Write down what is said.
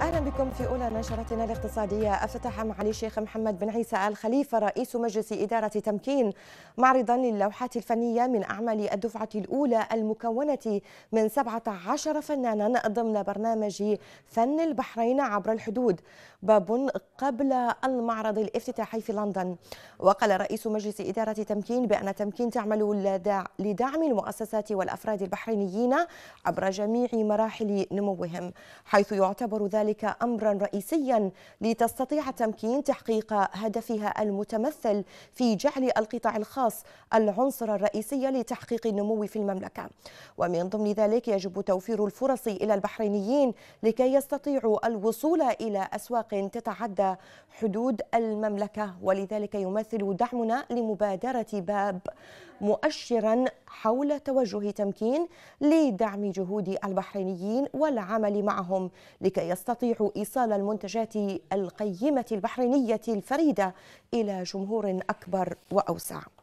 اهلا بكم في اولى نشرتنا الاقتصاديه افتتح معالي الشيخ محمد بن عيسى ال خليفه رئيس مجلس اداره تمكين معرضا للوحات الفنيه من اعمال الدفعه الاولى المكونه من 17 فنانا ضمن برنامج فن البحرين عبر الحدود باب قبل المعرض الافتتاحي في لندن وقال رئيس مجلس اداره تمكين بان تمكين تعمل لدعم المؤسسات والافراد البحرينيين عبر جميع مراحل نموهم حيث يعتبر يعتبر ذلك أمرا رئيسيا لتستطيع تمكين تحقيق هدفها المتمثل في جعل القطاع الخاص العنصر الرئيسي لتحقيق النمو في المملكة ومن ضمن ذلك يجب توفير الفرص إلى البحرينيين لكي يستطيعوا الوصول إلى أسواق تتعدى حدود المملكة ولذلك يمثل دعمنا لمبادرة باب مؤشرا حول توجه تمكين لدعم جهود البحرينيين والعمل معهم لكي يستطيعوا إيصال المنتجات القيمة البحرينية الفريدة إلى جمهور أكبر وأوسع